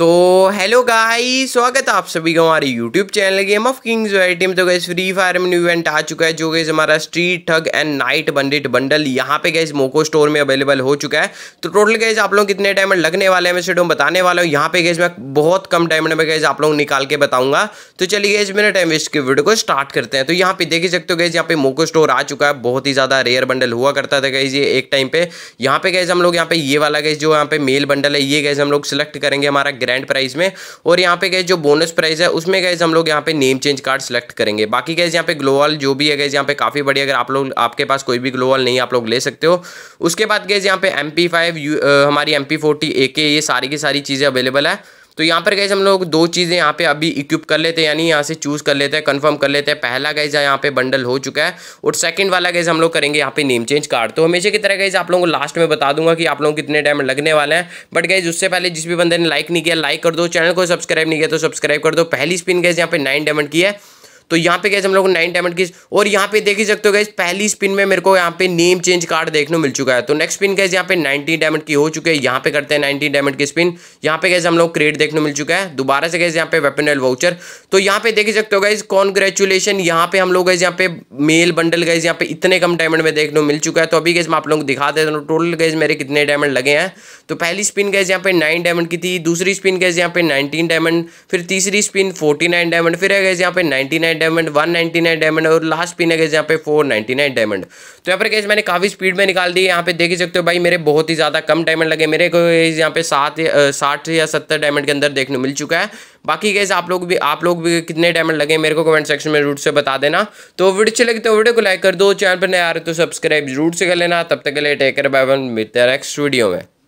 तो हेलो गाई स्वागत है आप सभी का हमारे YouTube channel Game of Kings variety में तो गैस फ्री फायर में न्यू इवेंट आ चुका है जो गैस हमारा स्ट्रीट ठग एंड नाइट बंडिट बंडल यहाँ पे गैस मोको स्टोर में अवेलेबल हो चुका है तो टोटल गैस आप लोग कितने डायमंड लगने वाले हैं मैं बताने वाला हूँ यहाँ पे गैस मैं बहुत कम डायमंड में गैस आप लोग निकाल के बताऊंगा तो चलिए गैस मेरे टाइम वेस्ट के वीडियो को स्टार्ट करते हैं तो यहाँ पे देख ही सकते हो गैस यहाँ पे मोको स्टोर आ चुका है बहुत ही ज़्यादा रेयर बंडल हुआ करता था गैस ये एक टाइम पे यहाँ पे गैस हम लोग यहाँ पे ये वाला गैस जो यहाँ पे मेल बंडल है ये गैस हम लोग सिलेक्ट करेंगे हमारा ग्रैंड प्राइज में और यहाँ पे गए जो बोनस प्राइज है उसमें गए हम लोग यहाँ पे नेम चेंज कार्ड सेलेक्ट करेंगे बाकी गए यहाँ पे ग्लोवल जो भी है गए यहाँ पे काफ़ी बड़ी अगर आप लोग आपके पास कोई भी ग्लोवल नहीं आप लोग ले सकते हो उसके बाद गए यहाँ पे एम पी फाइव हमारी M P forty A K ये सारी की सारी चीज़ें अवेलेबल है तो यहाँ पर गैस हम लोग दो चीज़ें यहाँ पे अभी इक्विप कर लेते हैं यानी यहाँ से चूज़ कर लेते हैं कंफर्म कर लेते हैं पहला गैस यहाँ पे बंडल हो चुका है और सेकंड वाला गैस हम लोग करेंगे यहाँ पे नेम चेंज कार्ड तो हमेशा की तरह गैस आप लोगों को लास्ट में बता दूंगा कि आप लोगों कितने टाइम लगने वाले हैं बट गैस उससे पहले जिस भी बंदे ने लाइक नहीं किया लाइक कर दो चैनल को सब्सक्राइब नहीं किया तो सब्सक्राइब कर दो पहली स्पिन गैस यहाँ पे नाइन डायमंड की है तो यहाँ पे गए हम लोग नाइन डायमंड की और यहाँ पे देख ही सकते हो गए पहली स्पिन में मेरे को यहाँ पे नेम चेंज कार्ड देखने मिल चुका है तो नेक्स्ट स्पिन गए यहाँ पे नाइनटीन डायमंड की हो चुके हैं यहाँ पे करते हैं नाइनटीन डायमंड की स्पिन यहाँ पे गए हम लोग क्रेड देखने मिल चुका है दोबारा से गए यहाँ पे वेपन एल वाउचर तो यहाँ पे देख ही सकते हो गए कॉन्ग्रेचुलेशन यहाँ पे हम लोग गए यहाँ पे मेल बंडल गए यहाँ पे इतने कम डायमंड में देखने मिल चुका है तो अभी गए मैं आप लोग दिखा देता हूँ टोटल गए मेरे कितने डायमंड लगे हैं तो पहली स्पिन गए यहाँ पे नाइन डायमंड की थी दूसरी स्पिन गए यहाँ पे नाइनटीन डायमंड फिर तीसरी स्पिन फोर्टी डायमंड फिर गए यहाँ पे ninety diamond one ninety nine diamond और लास्ट पीने है यहाँ पे फोर नाइन्टी नाइन डायमंड तो यहाँ पर कैसे मैंने काफ़ी स्पीड में निकाल दी यहाँ पे देख ही सकते हो भाई मेरे बहुत ही ज़्यादा कम डायमंड लगे मेरे को यहाँ पे सात साठ या सत्तर डायमंड के अंदर देखने मिल चुका है बाकी कैसे आप लोग भी आप लोग भी कितने डायमंड लगे मेरे को कमेंट सेक्शन में रूट से बता देना तो वीडियो अच्छे लगे तो वीडियो को लाइक कर दो चैनल पर नए आ रहे तो सब्सक्राइब जरूर से कर लेना तब तक के लिए टेक केयर बाय वन मिलते हैं नेक्स्ट वीडियो में